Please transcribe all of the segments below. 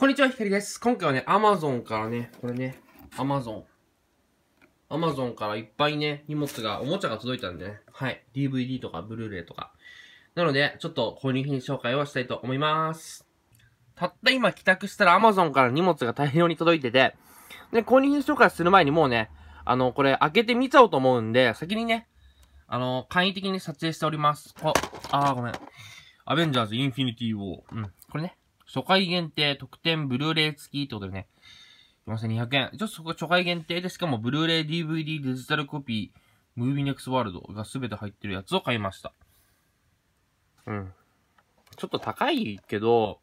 こんにちは、ひかりです。今回はね、アマゾンからね、これね、アマゾン。アマゾンからいっぱいね、荷物が、おもちゃが届いたんでね、はい。DVD とか、ブルーレイとか。なので、ちょっと購入品紹介をしたいと思います。たった今帰宅したらアマゾンから荷物が大量に届いてて、で、購入品紹介する前にもうね、あの、これ開けてみちゃおうと思うんで、先にね、あの、簡易的に撮影しております。あ、あーごめん。アベンジャーズインフィニティウォー。うん。これね。初回限定特典ブルーレイ付きってことでね、4200円。ちょっとそこ初回限定で、しかもブルーレイ DVD デジタルコピー、ムービーネクスワールドが全て入ってるやつを買いました。うん。ちょっと高いけど、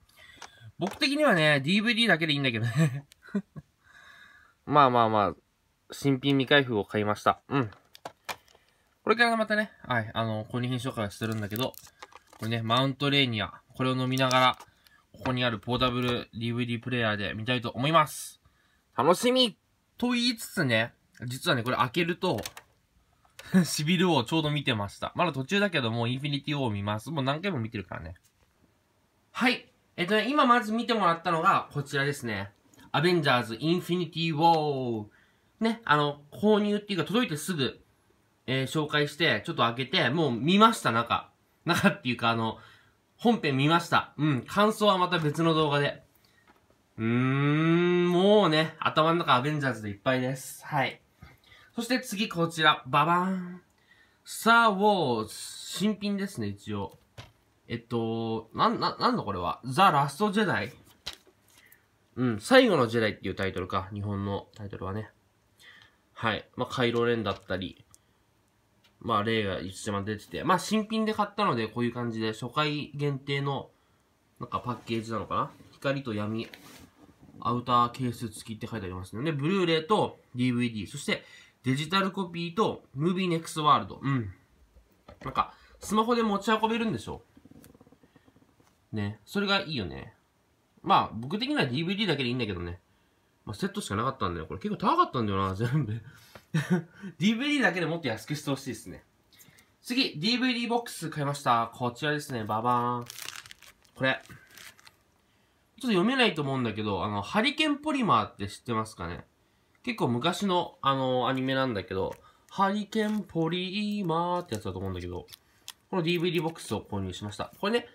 僕的にはね、DVD だけでいいんだけどね まあまあまあ、新品未開封を買いました。うん。これからまたね、はい、あの、購入品紹介してるんだけど、これね、マウントレーニア、これを飲みながら、ここにあるポータブル DVD プレイヤーで見たいと思います。楽しみと言いつつね、実はね、これ開けると、シビル王ちょうど見てました。まだ途中だけどもうインフィニティ王を見ます。もう何回も見てるからね。はい。えっとね、今まず見てもらったのがこちらですね。アベンジャーズインフィニティウォー。ね、あの、購入っていうか届いてすぐ、えー、紹介して、ちょっと開けて、もう見ました、中。中っていうか、あの、本編見ました。うん、感想はまた別の動画で。うーん、もうね、頭の中アベンジャーズでいっぱいです。はい。そして次こちら、ババーン。スター・ウォーズ、新品ですね、一応。えっと、なん、な、なんだこれはザ・ラスト・ジェダイうん、最後のジェダイっていうタイトルか、日本のタイトルはね。はい。まあ、カイロレンだったり、まあ、例が一つ出てて、まあ、新品で買ったので、こういう感じで、初回限定の、なんかパッケージなのかな光と闇、アウターケース付きって書いてありますので、ブルーレイと DVD、そしてデジタルコピーとムービーネクスワールド。うん。なんか、スマホで持ち運べるんでしょね。それがいいよね。まあ、僕的には DVD だけでいいんだけどね。まあ、セットしかなかったんだよ。これ結構高かったんだよな、全部 DVD だけでもっと安くしてほしいですね。次、DVD ボックス買いました。こちらですね、ババーン。これ。ちょっと読めないと思うんだけど、あの、ハリケンポリマーって知ってますかね結構昔の、あの、アニメなんだけど、ハリケンポリマーってやつだと思うんだけど、この DVD ボックスを購入しました。これね、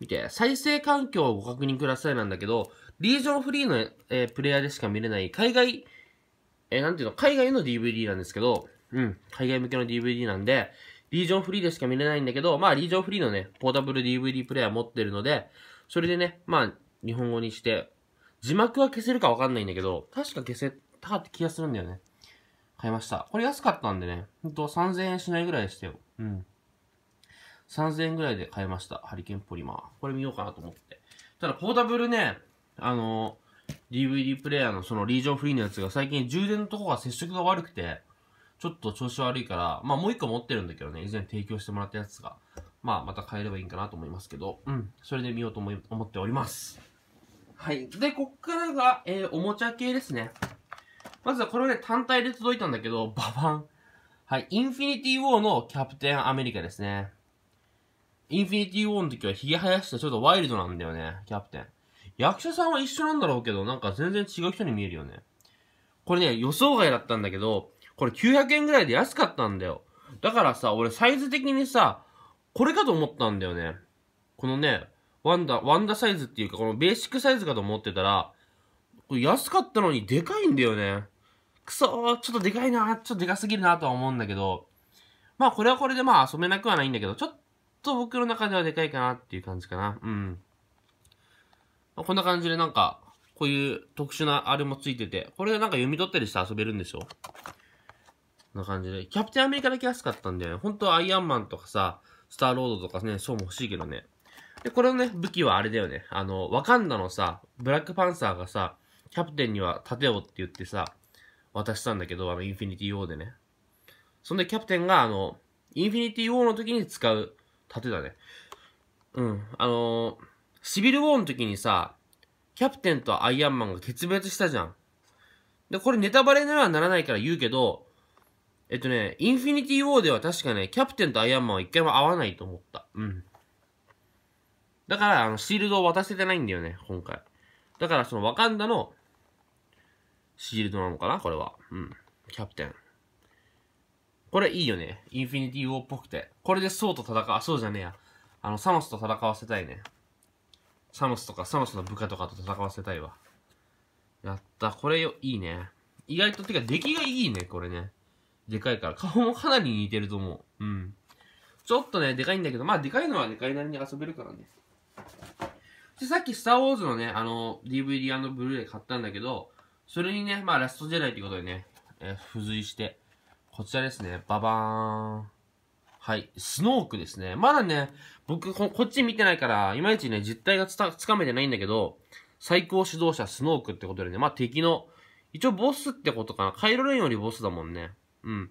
見て、再生環境をご確認くださいなんだけど、リージョンフリーの、えー、プレイヤーでしか見れない海外えー、なんていうの、海外の DVD なんですけど、うん、海外向けの DVD なんで、リージョンフリーでしか見れないんだけど、まあ、リージョンフリーのね、ポータブル DVD プレイヤー持ってるので、それでね、まあ、日本語にして、字幕は消せるかわかんないんだけど、確か消せたって気がするんだよね。買いました。これ安かったんでね、ほんと3000円しないぐらいでしたよ。うん。3000円ぐらいで買いました。ハリケーンポリマー。これ見ようかなと思って。ただ、ポータブルね、あのー DVD プレイヤーのそのリージョンフリーのやつが最近充電のとこが接触が悪くて、ちょっと調子悪いから、まあもう一個持ってるんだけどね、以前提供してもらったやつが、まあまた買えればいいかなと思いますけど、うん、それで見ようと思い思っております。はい。で、こっからが、えー、おもちゃ系ですね。まずはこれはね、単体で届いたんだけど、ババン。はい。インフィニティ・ウォーのキャプテン・アメリカですね。インフィニティ・ウォーの時はヒゲ生やしてちょっとワイルドなんだよね、キャプテン。役者さんは一緒なんだろうけど、なんか全然違う人に見えるよね。これね、予想外だったんだけど、これ900円ぐらいで安かったんだよ。だからさ、俺サイズ的にさ、これかと思ったんだよね。このね、ワンダ、ワンダサイズっていうか、このベーシックサイズかと思ってたら、これ安かったのにでかいんだよね。くそー、ちょっとでかいなちょっとでかすぎるなとは思うんだけど、まあこれはこれでまあ遊べなくはないんだけど、ちょっと僕の中ではでかいかなっていう感じかな。うん。まあ、こんな感じでなんか、こういう特殊なあれもついてて、これでなんか読み取ったりして遊べるんですよ。こんな感じで。キャプテンアメリカだけ安かったんだよね。本当はアイアンマンとかさ、スターロードとかね、そうも欲しいけどね。で、これのね、武器はあれだよね。あの、ワカンダのさ、ブラックパンサーがさ、キャプテンには盾をって言ってさ、渡したんだけど、あの、インフィニティ王でね。そんでキャプテンが、あの、インフィニティ王の時に使う盾だね。うん。あのー、シビルウォーの時にさ、キャプテンとアイアンマンが決別したじゃん。で、これネタバレにはならないから言うけど、えっとね、インフィニティウォーでは確かね、キャプテンとアイアンマンは一回も会わないと思った。うん。だから、あの、シールドを渡せてないんだよね、今回。だから、その、ワカンダの、シールドなのかなこれは。うん。キャプテン。これいいよね。インフィニティウォーっぽくて。これでソウと戦あ。そうじゃねえや。あの、サノスと戦わせたいね。サムスとか、サムスの部下とかと戦わせたいわ。やった。これよ、いいね。意外と、てか、出来がいいね、これね。でかいから。顔もかなり似てると思う。うん。ちょっとね、でかいんだけど、まあ、でかいのはでかいなりに遊べるからね。で、さっき、スター・ウォーズのね、あの、DVD& ブルーレイ買ったんだけど、それにね、まあ、ラストジェダイってことでね、えー、付随して、こちらですね、ババーン。はい。スノークですね。まだね、僕こ、こっち見てないから、いまいちね、実態がつかめてないんだけど、最高指導者スノークってことでね、まあ敵の、一応ボスってことかな。カイロレンよりボスだもんね。うん。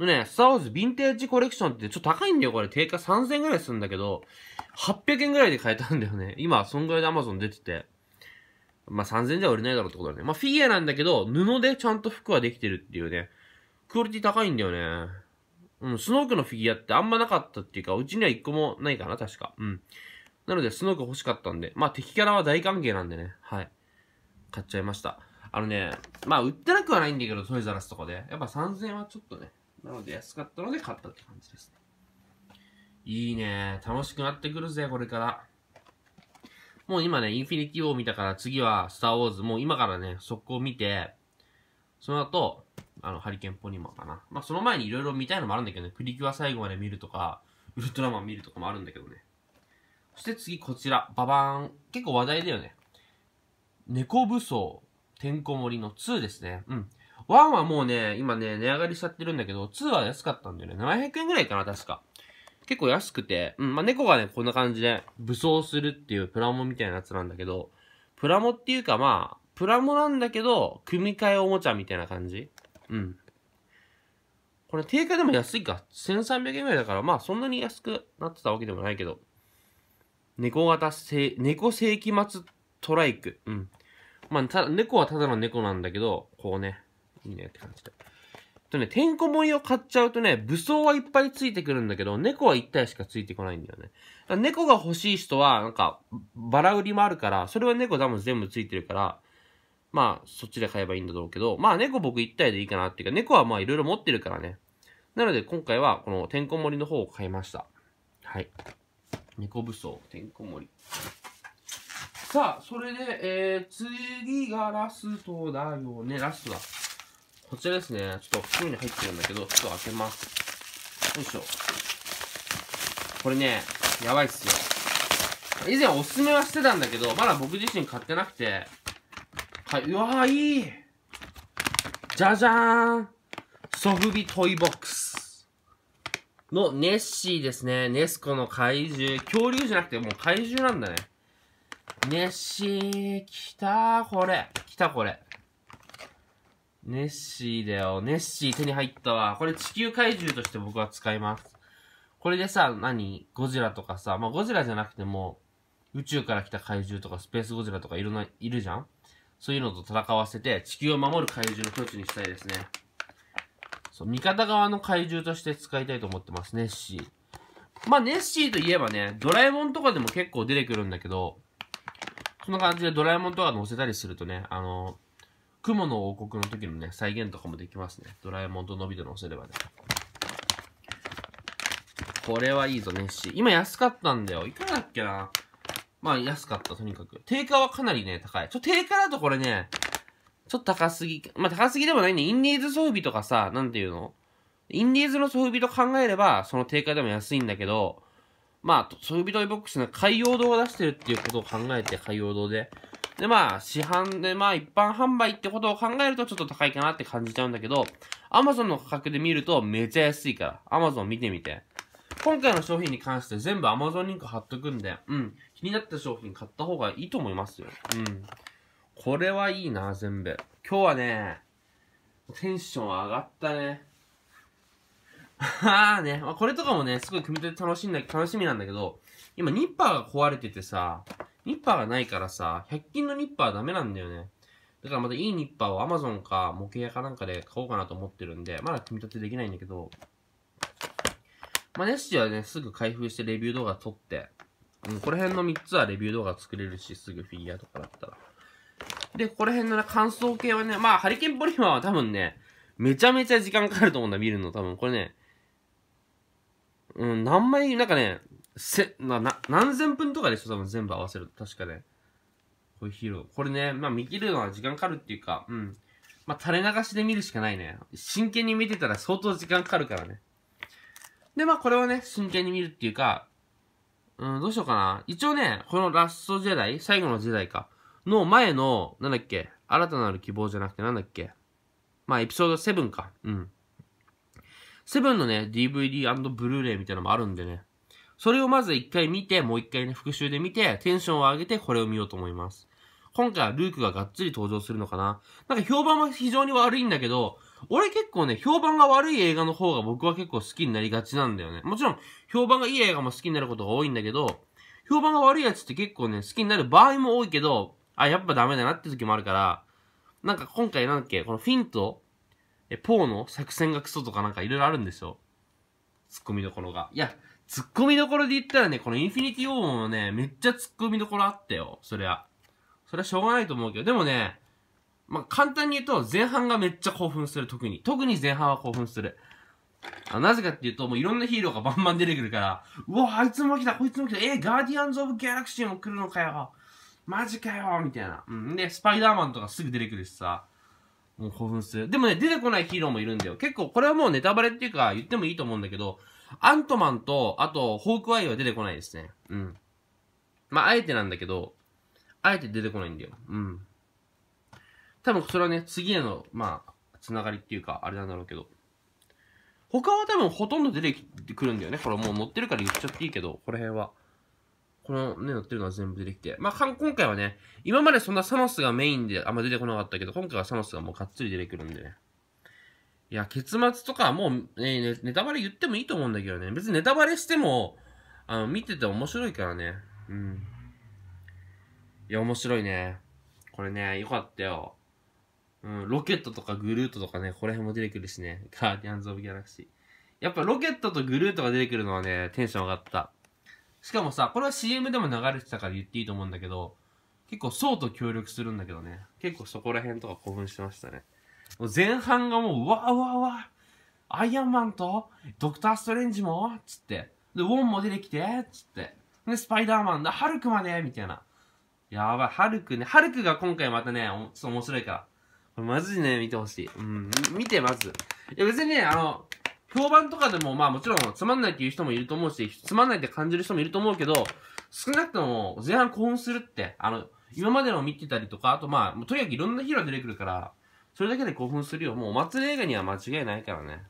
のね、スターウォーズヴィンテージコレクションってちょっと高いんだよ、これ。定価3000円ぐらいするんだけど、800円ぐらいで買えたんだよね。今、そんぐらいで Amazon 出てて。まあ、3000円じゃ売れないだろうってことだね。まあ、フィギュアなんだけど、布でちゃんと服はできてるっていうね。クオリティ高いんだよね。うん、スノークのフィギュアってあんまなかったっていうか、うちには一個もないかな、確か。うん。なので、スノーク欲しかったんで、まあ敵キャラは大歓迎なんでね、はい。買っちゃいました。あのね、まあ売ってなくはないんだけど、トイザラスとかで。やっぱ3000円はちょっとね、なので安かったので買ったって感じです。いいね。楽しくなってくるぜ、これから。もう今ね、インフィニティウォー見たから次はスターウォーズ、もう今からね、速攻見て、その後、あの、ハリケーンポニマーかな。まあ、その前にいろいろ見たいのもあるんだけどね、プリキュア最後まで見るとか、ウルトラマン見るとかもあるんだけどね。そして次こちら、ババーン。結構話題だよね。猫武装、てんこ盛りの2ですね。うん。1はもうね、今ね、値上がりしちゃってるんだけど、2は安かったんだよね。700円ぐらいかな、確か。結構安くて、うん、まあ、猫がね、こんな感じで武装するっていうプラモみたいなやつなんだけど、プラモっていうかまあ、プラモなんだけど、組み替えおもちゃみたいな感じうん。これ定価でも安いか。1300円ぐらいだから、まあそんなに安くなってたわけでもないけど。猫型せ、猫世紀末トライク。うん。まあ、た、だ、猫はただの猫なんだけど、こうね、いいねって感じで。とね、てんこ盛りを買っちゃうとね、武装はいっぱいついてくるんだけど、猫は1体しかついてこないんだよね。猫が欲しい人は、なんか、バラ売りもあるから、それは猫多分全部ついてるから、まあ、そっちで買えばいいんだろうけど、まあ、猫僕一体でいいかなっていうか、猫はまあ、いろいろ持ってるからね。なので、今回は、このてんこ盛りの方を買いました。はい。猫武装、てんこ盛り。さあ、それで、えー、次がラストだよね。ラストだ。こちらですね。ちょっと袋に入ってるんだけど、ちょっと開けます。よいしょ。これね、やばいっすよ。以前おすすめはしてたんだけど、まだ僕自身買ってなくて、はい。うわー、いいじゃじゃーんソフビトイボックスのネッシーですね。ネスコの怪獣。恐竜じゃなくてもう怪獣なんだね。ネッシー、来たー、これ。来た、これ。ネッシーだよ。ネッシー手に入ったわ。これ地球怪獣として僕は使います。これでさ、何ゴジラとかさ、まあ、ゴジラじゃなくても、宇宙から来た怪獣とかスペースゴジラとかいろんな、いるじゃんそういうのと戦わせて、地球を守る怪獣の一つにしたいですね。そう、味方側の怪獣として使いたいと思ってます、ネッシー。まあ、ネッシーといえばね、ドラえもんとかでも結構出てくるんだけど、そんな感じでドラえもんとか乗せたりするとね、あの、雲の王国の時のね、再現とかもできますね。ドラえもんとのび太乗せればね。これはいいぞ、ネッシー。今安かったんだよ。いかがだっけなまあ安かった、とにかく。定価はかなりね、高い。ちょ、定価だとこれね、ちょっと高すぎ、まあ高すぎでもないね。インディーズ装備とかさ、なんていうのインディーズの装備と考えれば、その定価でも安いんだけど、まあ、装備トイボックスの海洋堂を出してるっていうことを考えて、海洋堂で。で、まあ、市販で、まあ、一般販売ってことを考えるとちょっと高いかなって感じちゃうんだけど、Amazon の価格で見るとめちゃ安いから。Amazon 見てみて。今回の商品に関して全部 Amazon リンク貼っとくんで、うん。気になった商品買った方がいいと思いますよ。うん。これはいいな、全部。今日はね、テンション上がったね。ああね、まあ、これとかもね、すごい組み立て楽しんだ、楽しみなんだけど、今ニッパーが壊れててさ、ニッパーがないからさ、100均のニッパーはダメなんだよね。だからまたいいニッパーを Amazon か模型屋かなんかで買おうかなと思ってるんで、まだ組み立てできないんだけど、まあ、ネッシーはね、すぐ開封してレビュー動画撮って、うん、この辺の3つはレビュー動画作れるし、すぐフィギュアとかだったら。で、この辺の、ね、乾燥系はね、まあ、ハリケーンポリマーは多分ね、めちゃめちゃ時間かかると思うんだ、見るの。多分、これね、うん、何枚、なんかね、せ、な、な、何千分とかでしょ、多分全部合わせると。確かね。こういうヒーロー。これね、まあ見切るのは時間かかるっていうか、うん。まあ垂れ流しで見るしかないね。真剣に見てたら相当時間かかるからね。で、まあこれをね、真剣に見るっていうか、うん、どうしようかな。一応ね、このラスト時代、最後の時代か、の前の、なんだっけ、新たなる希望じゃなくてなんだっけ、まあエピソード7か。うん。7のね、DVD& ブルーレイみたいなのもあるんでね。それをまず一回見て、もう一回ね、復習で見て、テンションを上げてこれを見ようと思います。今回はルークががっつり登場するのかな。なんか評判は非常に悪いんだけど、俺結構ね、評判が悪い映画の方が僕は結構好きになりがちなんだよね。もちろん、評判がいい映画も好きになることが多いんだけど、評判が悪いやつって結構ね、好きになる場合も多いけど、あ、やっぱダメだなって時もあるから、なんか今回なんだっけ、このフィンと、え、ポーの作戦がクソとかなんかいろいろあるんですよ。ツッコミどころが。いや、ツッコミどころで言ったらね、このインフィニティオーもね、めっちゃツッコミどころあったよ。そりゃ。そりゃしょうがないと思うけど。でもね、まあ、簡単に言うと、前半がめっちゃ興奮する、特に。特に前半は興奮する。あなぜかっていうと、もういろんなヒーローがバンバン出てくるから、うわ、あいつも来た、こいつも来た、えー、ガーディアンズ・オブ・ギャラクシーも来るのかよ。マジかよ、みたいな。うん。で、スパイダーマンとかすぐ出てくるしさ、もう興奮する。でもね、出てこないヒーローもいるんだよ。結構、これはもうネタバレっていうか、言ってもいいと思うんだけど、アントマンと、あと、ホークアイは出てこないですね。うん。まあ、あえてなんだけど、あえて出てこないんだよ。うん。多分それはね、次への、まあ、つながりっていうか、あれなんだろうけど。他は多分ほとんど出てくるんだよね。これもう乗ってるから言っちゃっていいけど、この辺は。このね、乗ってるのは全部出てきて。まあ、今回はね、今までそんなサノスがメインであんま出てこなかったけど、今回はサノスがもうがっつり出てくるんでね。いや、結末とかもう、ね、ネタバレ言ってもいいと思うんだけどね。別にネタバレしても、あの、見てて面白いからね。うん。いや、面白いね。これね、よかったよ。うん、ロケットとかグルートとかね、ここら辺も出てくるしね。ガーディアンズ・オブ・ギャラクシー。やっぱロケットとグルートが出てくるのはね、テンション上がった。しかもさ、これは CM でも流れてたから言っていいと思うんだけど、結構そうと協力するんだけどね。結構そこら辺とか興奮してましたね。もう前半がもう、うわうわうわ、アイアンマンとドクター・ストレンジもつって。で、ウォンも出てきてつって。で、スパイダーマンだ、ハルクまでみたいな。やばい、ハルクね。ハルクが今回またね、ちょっと面白いから。これマジでね、見てほしい。うん、見て、まず。いや、別にね、あの、評判とかでも、まあもちろん、つまんないっていう人もいると思うし、つまんないって感じる人もいると思うけど、少なくとも、前半興奮するって、あの、今までの見てたりとか、あとまあ、とにかくいろんなヒーロー出てくるから、それだけで興奮するよ。もうお祭り映画には間違いないからね。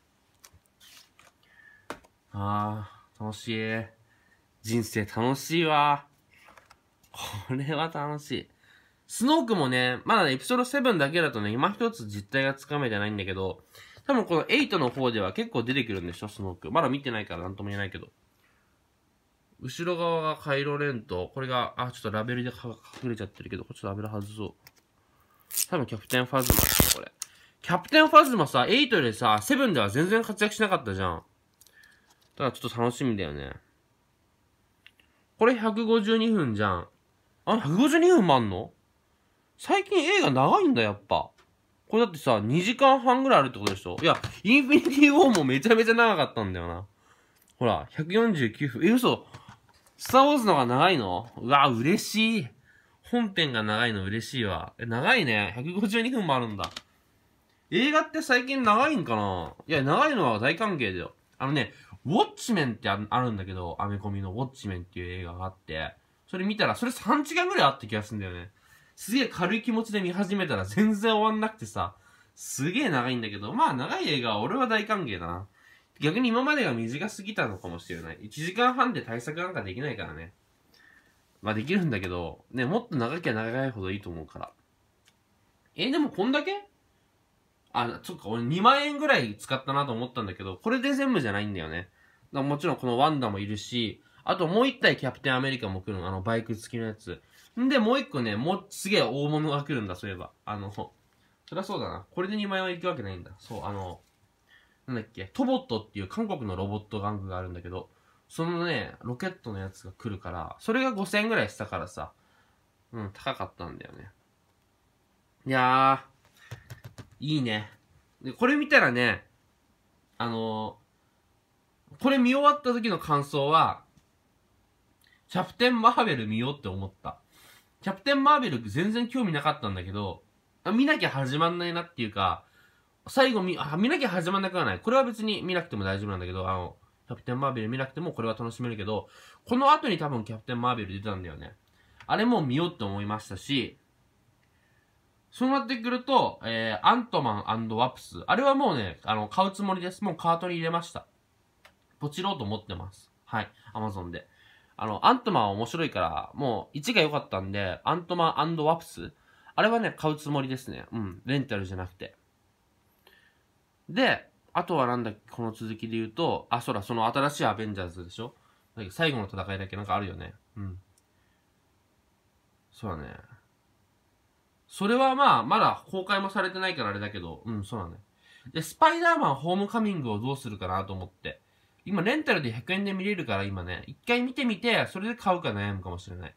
ああ、楽しい。人生楽しいわ。これは楽しい。スノークもね、まだね、エピソード7だけだとね、今一つ実態がつかめてないんだけど、多分この8の方では結構出てくるんでしょ、スノーク。まだ見てないからなんとも言えないけど。後ろ側がカイロレンと、これが、あ、ちょっとラベルで隠れちゃってるけど、こっちラベル外そう。多分キャプテンファズマこれ。キャプテンファズマさ、8でさ、7では全然活躍しなかったじゃん。だからちょっと楽しみだよね。これ152分じゃん。あ、152分もあんの最近映画長いんだ、やっぱ。これだってさ、2時間半ぐらいあるってことでしょいや、インフィニティ・ウォーもめちゃめちゃ長かったんだよな。ほら、149分。え、嘘スター・ウォーズの方が長いのうわ、嬉しい。本編が長いの嬉しいわ。え、長いね。152分もあるんだ。映画って最近長いんかないや、長いのは大歓迎だよ。あのね、ウォッチメンってあるんだけど、アメコミのウォッチメンっていう映画があって、それ見たら、それ3時間ぐらいあった気がするんだよね。すげえ軽い気持ちで見始めたら全然終わんなくてさ、すげえ長いんだけど、まあ長い映画は俺は大歓迎だな。逆に今までが短すぎたのかもしれない。1時間半で対策なんかできないからね。まあできるんだけど、ね、もっと長きゃ長いほどいいと思うから。えでもこんだけあ、そっか、俺2万円ぐらい使ったなと思ったんだけど、これで全部じゃないんだよね。もちろんこのワンダもいるし、あともう一体キャプテンアメリカも来るの、あのバイク付きのやつ。んで、もう一個ね、もう、すげえ大物が来るんだ、そういえば。あの、そりゃそうだな。これで2万円はいくわけないんだ。そう、あの、なんだっけ、トボットっていう韓国のロボット玩具があるんだけど、そのね、ロケットのやつが来るから、それが5000円ぐらいしたからさ、うん、高かったんだよね。いやー、いいね。で、これ見たらね、あのー、これ見終わった時の感想は、シャプテン・マーベル見ようって思った。キャプテン・マーベル全然興味なかったんだけど、見なきゃ始まんないなっていうか、最後見、見なきゃ始まんなくはない。これは別に見なくても大丈夫なんだけど、あの、キャプテン・マーベル見なくてもこれは楽しめるけど、この後に多分キャプテン・マーベル出たんだよね。あれも見ようって思いましたし、そうなってくると、えー、アントマンワプス。あれはもうね、あの、買うつもりです。もうカートに入れました。ポチろうと思ってます。はい。アマゾンで。あの、アントマン面白いから、もう1が良かったんで、アントマンワプスあれはね、買うつもりですね。うん。レンタルじゃなくて。で、あとはなんだっけ、この続きで言うと、あ、そら、その新しいアベンジャーズでしょ最後の戦いだけなんかあるよね。うん。そうだね。それはまあ、まだ公開もされてないからあれだけど、うん、そうだね。で、スパイダーマンホームカミングをどうするかなと思って。今レンタルで100円で見れるから今ね、一回見てみて、それで買うか悩むかもしれない。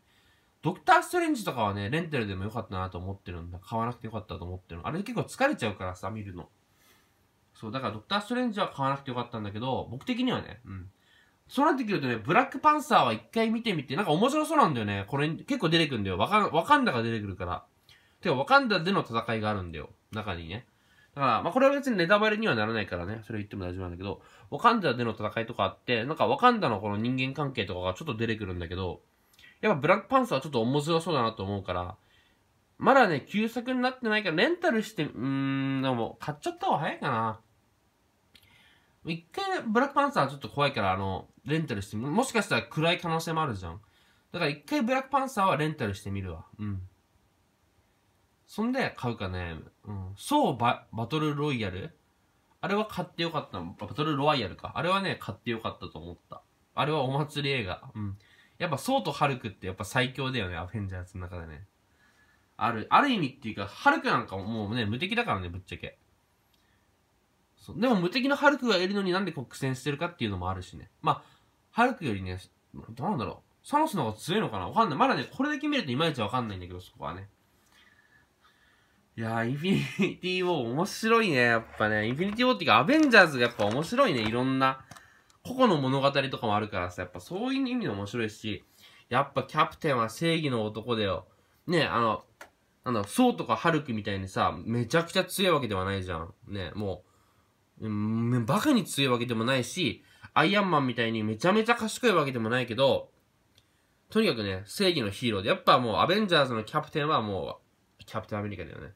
ドクター・ストレンジとかはね、レンタルでもよかったなと思ってるんだ。買わなくてよかったと思ってるの。あれ結構疲れちゃうからさ、見るの。そう、だからドクター・ストレンジは買わなくてよかったんだけど、僕的にはね、うん。そうなってくるとね、ブラックパンサーは一回見てみて、なんか面白そうなんだよね。これ結構出てくんだよ。わかん、わかんだが出てくるから。てか、わかんだでの戦いがあるんだよ。中にね。だから、まあ、これは別にネタバレにはならないからね、それ言っても大丈夫なんだけど、ワカンダでの戦いとかあって、なんかワカンダのこの人間関係とかがちょっと出てくるんだけど、やっぱブラックパンサーはちょっと面白そうだなと思うから、まだね、旧作になってないから、レンタルして、うーん、でも、買っちゃった方が早いかな。一回、ブラックパンサーはちょっと怖いから、あの、レンタルしてもしかしたら暗い可能性もあるじゃん。だから一回ブラックパンサーはレンタルしてみるわ。うん。そんで買うか悩む。うん。そうバ、バトルロイヤルあれは買ってよかったバトルロワイヤルか。あれはね、買ってよかったと思った。あれはお祭り映画。うん。やっぱ、そうとハルクってやっぱ最強だよね、アフェンジャーズの中でね。ある、ある意味っていうか、ハルクなんかもうね、無敵だからね、ぶっちゃけ。そう。でも無敵のハルクがいるのになんでこう苦戦してるかっていうのもあるしね。まあ、ハルクよりね、どうなんだろう。サノスの方が強いのかなわかんない。まだね、これだけ見るといまいちわかんないんだけど、そこはね。いやー、インフィニティ・ウォー面白いね。やっぱね、インフィニティ・ウォーっていうか、アベンジャーズがやっぱ面白いね。いろんな、個々の物語とかもあるからさ、やっぱそういう意味で面白いし、やっぱキャプテンは正義の男だよ。ね、あの、あの、ソウとかハルクみたいにさ、めちゃくちゃ強いわけではないじゃん。ね、もう、バカに強いわけでもないし、アイアンマンみたいにめちゃめちゃ賢いわけでもないけど、とにかくね、正義のヒーローで、やっぱもうアベンジャーズのキャプテンはもう、キャプテンアメリカだよね。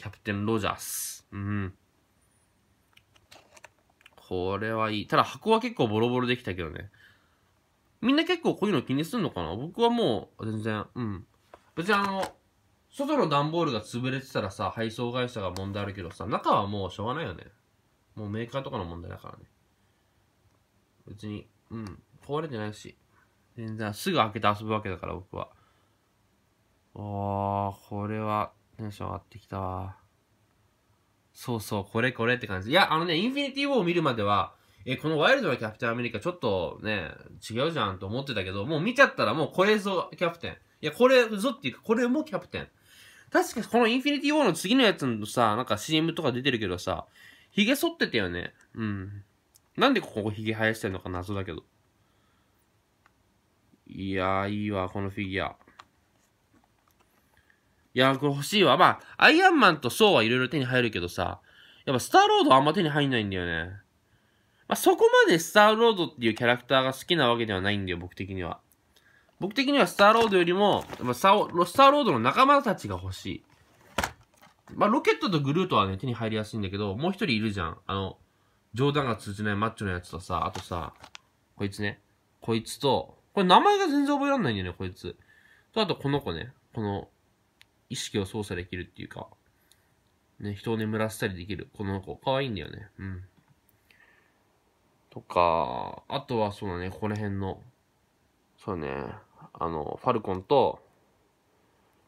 キャプテン・ロジャース。うん。これはいい。ただ箱は結構ボロボロできたけどね。みんな結構こういうの気にすんのかな僕はもう、全然、うん。別にあの、外の段ボールが潰れてたらさ、配送会社が問題あるけどさ、中はもうしょうがないよね。もうメーカーとかの問題だからね。別に、うん、壊れてないし。全然、すぐ開けて遊ぶわけだから、僕は。あー、これは、テンション上がってきたわ。そうそう、これこれって感じ。いや、あのね、インフィニティ・ウォーを見るまでは、え、このワイルドなキャプテンアメリカちょっとね、違うじゃんと思ってたけど、もう見ちゃったらもうこれぞキャプテン。いや、これぞっていうか、これもキャプテン。確かこのインフィニティ・ウォーの次のやつのさ、なんか CM とか出てるけどさ、髭剃ってたよね。うん。なんでここ髭生やしてんのか謎だけど。いやー、いいわ、このフィギュア。いや、これ欲しいわ。まあ、アイアンマンとソーはいろいろ手に入るけどさ、やっぱスターロードあんま手に入んないんだよね。まあ、そこまでスターロードっていうキャラクターが好きなわけではないんだよ、僕的には。僕的にはスターロードよりも、まあ、スタースターロードの仲間たちが欲しい。まあ、ロケットとグルートはね、手に入りやすいんだけど、もう一人いるじゃん。あの、冗談が通じないマッチョのやつとさ、あとさ、こいつね。こいつと、これ名前が全然覚えらんないんだよね、こいつ。と、あとこの子ね。この、意識を操作できるっていうか、ね、人を眠らせたりできる。この子、可愛いんだよね。うん。とか、あとはそうだね、ここら辺の、そうね、あの、ファルコンと、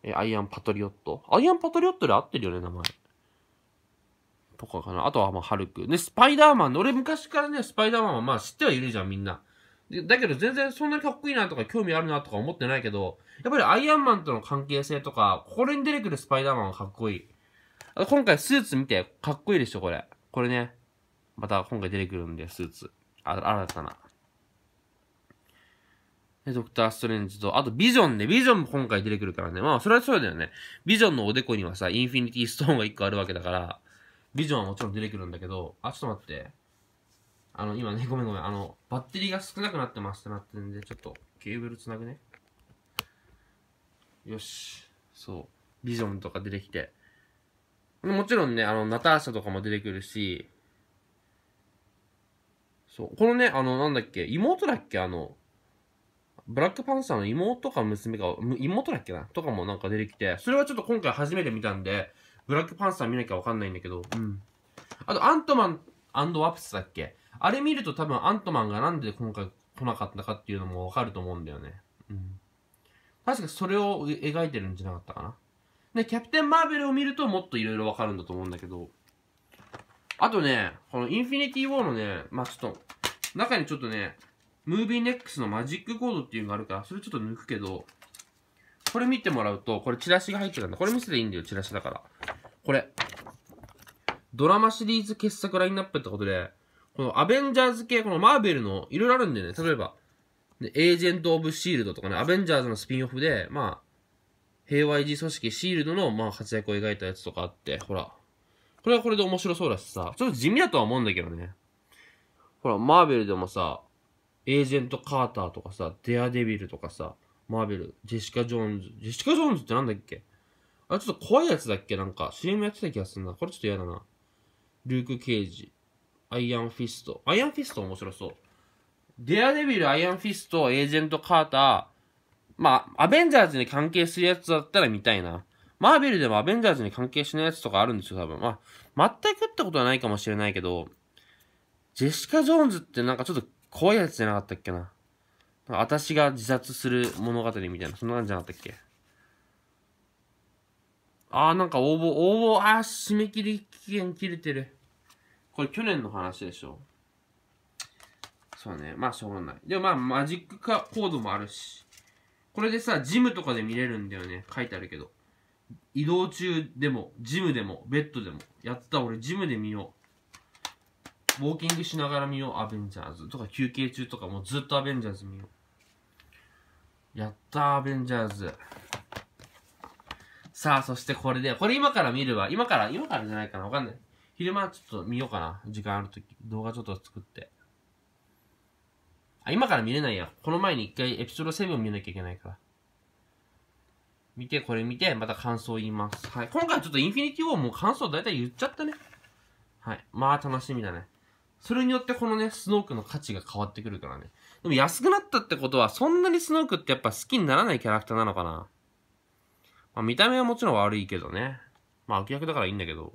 え、アイアンパトリオット。アイアンパトリオットで合ってるよね、名前。とかかな。あとは、まあ、ハルク。ね、スパイダーマン。俺昔からね、スパイダーマンはまあ知ってはいるじゃん、みんな。だけど全然そんなにかっこいいなとか興味あるなとか思ってないけど、やっぱりアイアンマンとの関係性とか、これに出てくるスパイダーマンはかっこいい。あ今回スーツ見て、かっこいいでしょ、これ。これね。また今回出てくるんで、スーツ。あ新たな。ドクター・ストレンジと、あとビジョンね、ビジョンも今回出てくるからね。まあ、それはそうだよね。ビジョンのおでこにはさ、インフィニティストーンが1個あるわけだから、ビジョンはもちろん出てくるんだけど、あ、ちょっと待って。あの、今ね、ごめんごめん。あの、バッテリーが少なくなってますってなってるんで、ちょっとケーブルつなぐね。よし。そう。ビジョンとか出てきて。もちろんね、あの、ナターシャとかも出てくるし、そう。このね、あの、なんだっけ、妹だっけ、あの、ブラックパンサーの妹か娘か、妹だっけなとかもなんか出てきて、それはちょっと今回初めて見たんで、ブラックパンサー見なきゃわかんないんだけど、うん。あと、アントマンワプスだっけあれ見ると多分アントマンがなんで今回来なかったかっていうのもわかると思うんだよね。うん。確かそれを描いてるんじゃなかったかな。で、キャプテン・マーベルを見るともっといろいろわかるんだと思うんだけど。あとね、このインフィニティ・ウォーのね、まあちょっと、中にちょっとね、ムービーネックスのマジックコードっていうのがあるから、それちょっと抜くけど、これ見てもらうと、これチラシが入ってたんだ。これ見せていいんだよ、チラシだから。これ。ドラマシリーズ傑作ラインナップってことで、このアベンジャーズ系、このマーベルのいろいろあるんでね、例えば、エージェント・オブ・シールドとかね、アベンジャーズのスピンオフで、まあ、平和維持組織シールドの、まあ、活躍を描いたやつとかあって、ほら。これはこれで面白そうだしさ、ちょっと地味だとは思うんだけどね。ほら、マーベルでもさ、エージェント・カーターとかさ、デアデビルとかさ、マーベル、ジェシカ・ジョーンズ。ジェシカ・ジョーンズってなんだっけあれちょっと怖いやつだっけなんか、CM やってた気がするな。これちょっと嫌だな。ルーク・ケージ。アイアンフィスト。アイアンフィスト面白そう。デアデビル、アイアンフィスト、エージェント・カーター。まあ、アベンジャーズに関係するやつだったら見たいな。マーベルでもアベンジャーズに関係しないやつとかあるんですよ、多分。まあ、全くってことはないかもしれないけど、ジェシカ・ジョーンズってなんかちょっと怖いやつじゃなかったっけな。なんか私が自殺する物語みたいな、そんな感じじゃなかったっけ。ああ、なんか応募、応募、ああ、締め切り期限切れてる。これ去年の話でしょ。そうね。まあ、しょうがない。でもまあ、マジックかコードもあるし。これでさ、ジムとかで見れるんだよね。書いてあるけど。移動中でも、ジムでも、ベッドでも。やった、俺、ジムで見よう。ウォーキングしながら見よう、アベンジャーズ。とか、休憩中とか、もうずっとアベンジャーズ見よう。やったアベンジャーズ。さあ、そしてこれで、これ今から見るわ。今から、今からじゃないかな、わかんない。昼間ちょっと見ようかな。時間あるとき。動画ちょっと作って。あ、今から見れないや。この前に一回エピソード7見なきゃいけないから。見て、これ見て、また感想言います。はい。今回ちょっとインフィニティウォーも感想大体言っちゃったね。はい。まあ楽しみだね。それによってこのね、スノークの価値が変わってくるからね。でも安くなったってことは、そんなにスノークってやっぱ好きにならないキャラクターなのかな。まあ見た目はもちろん悪いけどね。まあ悪役だからいいんだけど。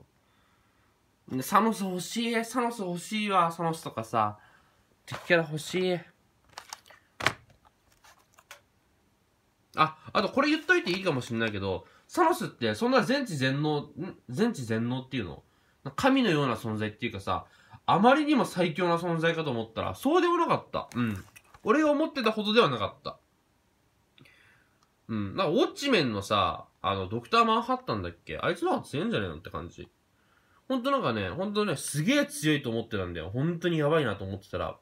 サノス欲しいサノス欲しいわサノスとかさ敵キャラ欲しいああとこれ言っといていいかもしんないけどサノスってそんな全知全能全知全能っていうの神のような存在っていうかさあまりにも最強な存在かと思ったらそうでもなかったうん俺が思ってたほどではなかったうんなんかウォッチメンのさあのドクター・マンハッタンだっけあいつの方が強いんじゃねえのって感じほんとなんかね、ほんとね、すげえ強いと思ってたんだよ。本当にやばいなと思ってたら、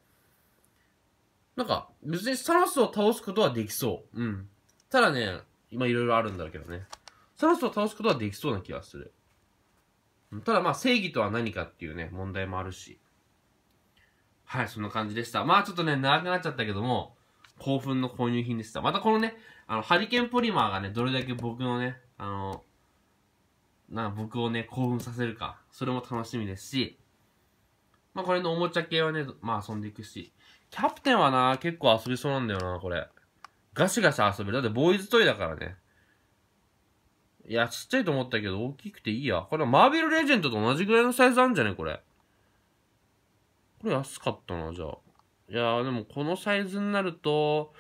なんか、別にサラスを倒すことはできそう。うん。ただね、今いろいろあるんだけどね。サラスを倒すことはできそうな気がする。ただまあ正義とは何かっていうね、問題もあるし。はい、そんな感じでした。まあちょっとね、長くなっちゃったけども、興奮の購入品でした。またこのね、あの、ハリケーンポリマーがね、どれだけ僕のね、あの、な、僕をね、興奮させるか。それも楽しみですし、まあこれのおもちゃ系はね、まあ遊んでいくし。キャプテンはな、結構遊びそうなんだよな、これ。ガシガシ遊べる。だってボーイズトイだからね。いや、ちっちゃいと思ったけど、大きくていいや。これマーベルレジェンドと同じぐらいのサイズあるんじゃねこれ。これ安かったな、じゃあ。いやでもこのサイズになると、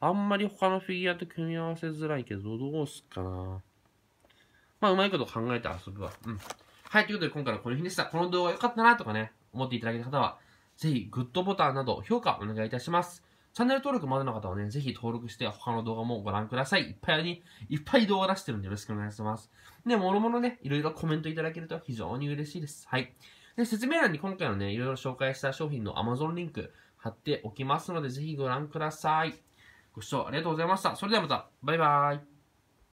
あんまり他のフィギュアと組み合わせづらいけど、どうすっかな。まあ、うまいこと考えて遊ぶわ。うん。はい、ということで今回はこの日でした。この動画良かったなとかね、思っていただけた方は、ぜひグッドボタンなど評価お願いいたします。チャンネル登録まだの方はね、ぜひ登録して他の動画もご覧ください。いっぱいに、いっぱい動画出してるんでよろしくお願いします。で、もろもろね、いろいろコメントいただけると非常に嬉しいです。はい。で、説明欄に今回のね、いろいろ紹介した商品の Amazon リンク貼っておきますので、ぜひご覧ください。ご視聴ありがとうございました。それではまた、バイバーイ。